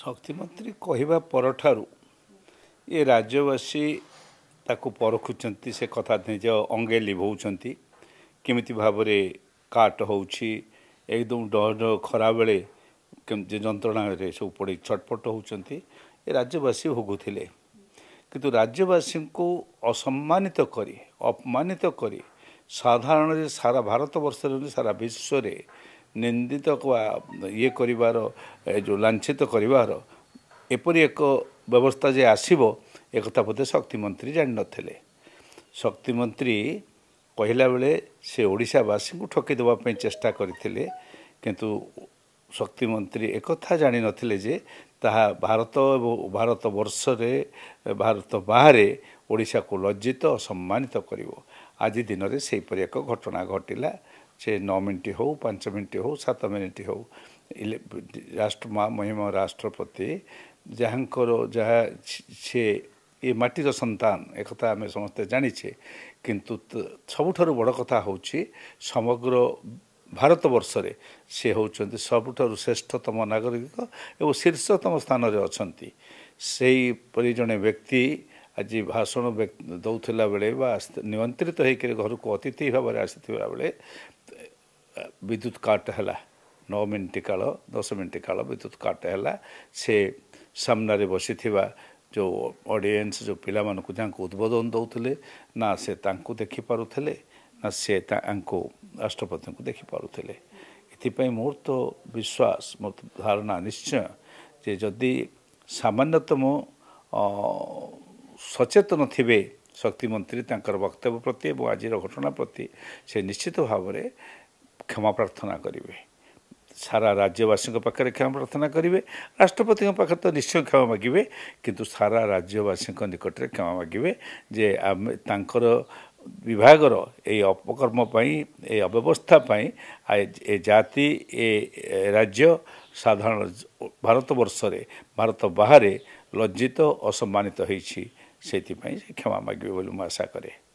ଶକ୍ତିମନ୍ତ୍ରୀ କହିବା ପରଠାରୁ ଏ ରାଜ୍ୟବାସୀ ତାକୁ ପରଖୁଛନ୍ତି ସେ କଥା ନିଜ ଅଙ୍ଗେ ଲିଭଉଛନ୍ତି କେମିତି ଭାବରେ କାଟ ହେଉଛି ଏକଦମ ଡ ଖରାବେଳେ କେମିତି ଯନ୍ତ୍ରଣାରେ ସବୁ ପଡ଼ି ଛଟପଟ ହେଉଛନ୍ତି ଏ ରାଜ୍ୟବାସୀ ଭୋଗୁଥିଲେ କିନ୍ତୁ ରାଜ୍ୟବାସୀଙ୍କୁ ଅସମ୍ମାନିତ କରି ଅପମାନିତ କରି ସାଧାରଣରେ ସାରା ଭାରତବର୍ଷରେ ସାରା ବିଶ୍ୱରେ ନିନ୍ଦିତ ଇଏ କରିବାର ଏ ଯେଉଁ ଲାଞ୍ଛିତ କରିବାର ଏପରି ଏକ ବ୍ୟବସ୍ଥା ଯେ ଆସିବ ଏକଥା ବୋଧେ ଶକ୍ତିମନ୍ତ୍ରୀ ଜାଣିନଥିଲେ ଶକ୍ତିମନ୍ତ୍ରୀ ବେଳେ ସେ ଓଡ଼ିଶାବାସୀଙ୍କୁ ଠକେଇ ଦେବା ପାଇଁ ଚେଷ୍ଟା କରିଥିଲେ କିନ୍ତୁ ଶକ୍ତିମନ୍ତ୍ରୀ ଏକଥା ଜାଣିନଥିଲେ ଯେ ତାହା ଭାରତ ଏବଂ ଭାରତ ବର୍ଷରେ ଭାରତ ବାହାରେ ଓଡ଼ିଶାକୁ ଲଜ୍ଜିତ ସମ୍ମାନିତ କରିବ ଆଜି ଦିନରେ ସେହିପରି ଏକ ଘଟଣା ଘଟିଲା ସେ ନଅ ମିନିଟ୍ ହେଉ ପାଞ୍ଚ ମିନିଟ୍ ହେଉ ସାତ ମିନିଟ୍ ହେଉ ଇଲେ ରାଷ୍ଟ୍ର ମହିମ ରାଷ୍ଟ୍ରପତି ଯାହାଙ୍କର ଯାହା ସିଏ ଏ ମାଟିର ସନ୍ତାନ ଏକଥା ଆମେ ସମସ୍ତେ ଜାଣିଛେ କିନ୍ତୁ ସବୁଠାରୁ ବଡ଼ କଥା ହେଉଛି ସମଗ୍ର ଭାରତବର୍ଷରେ ସେ ହେଉଛନ୍ତି ସବୁଠାରୁ ଶ୍ରେଷ୍ଠତମ ନାଗରିକ ଏବଂ ଶୀର୍ଷତମ ସ୍ଥାନରେ ଅଛନ୍ତି ସେହିପରି ଜଣେ ବ୍ୟକ୍ତି ଆଜି ଭାଷଣ ଦେଉଥିଲା ବେଳେ ବା ନିୟନ୍ତ୍ରିତ ହୋଇକରି ଘରକୁ ଅତିଥି ଭାବରେ ଆସିଥିବା ବେଳେ ବିଦ୍ୟୁତ୍ କାଟ ହେଲା ନଅ ମିନିଟ୍ କାଳ ଦଶ ମିନିଟ୍ କାଳ ବିଦ୍ୟୁତ୍ କାଟ ହେଲା ସେ ସାମ୍ନାରେ ବସିଥିବା ଯେଉଁ ଅଡ଼ିଏନ୍ସ ଯେଉଁ ପିଲାମାନଙ୍କୁ ଯାହାଙ୍କୁ ଉଦ୍ବୋଧନ ଦେଉଥିଲେ ନା ସେ ତାଙ୍କୁ ଦେଖିପାରୁଥିଲେ ନା ସେ ତାଙ୍କୁ ରାଷ୍ଟ୍ରପତିଙ୍କୁ ଦେଖିପାରୁଥିଲେ ଏଥିପାଇଁ ମୋର ତ ବିଶ୍ୱାସ ମୋର ଧାରଣା ନିଶ୍ଚୟ ଯେ ଯଦି ସାମାନ୍ୟତମ ସଚେତନ ଥିବେ ଶକ୍ତିମନ୍ତ୍ରୀ ତାଙ୍କର ବକ୍ତବ୍ୟ ପ୍ରତି ଏବଂ ଆଜିର ଘଟଣା ପ୍ରତି ସେ ନିଶ୍ଚିତ ଭାବରେ କ୍ଷମା ପ୍ରାର୍ଥନା କରିବେ ସାରା ରାଜ୍ୟବାସୀଙ୍କ ପାଖରେ କ୍ଷମା ପ୍ରାର୍ଥନା କରିବେ ରାଷ୍ଟ୍ରପତିଙ୍କ ପାଖରେ ତ ନିଶ୍ଚୟ କ୍ଷମା ମାଗିବେ କିନ୍ତୁ ସାରା ରାଜ୍ୟବାସୀଙ୍କ ନିକଟରେ କ୍ଷମା ମାଗିବେ ଯେ ଆମେ ତାଙ୍କର ବିଭାଗର ଏଇ ଅପକର୍ମ ପାଇଁ ଏ ଅବ୍ୟବସ୍ଥା ପାଇଁ ଏ ଜାତି ଏ ରାଜ୍ୟ ସାଧାରଣ ଭାରତବର୍ଷରେ ଭାରତ ବାହାରେ ଲଜ୍ଜିତ ଅସମ୍ମାନିତ ହୋଇଛି ସେଥିପାଇଁ ସେ କ୍ଷମା ମାଗିବେ ବୋଲି ମୁଁ ଆଶା କରେ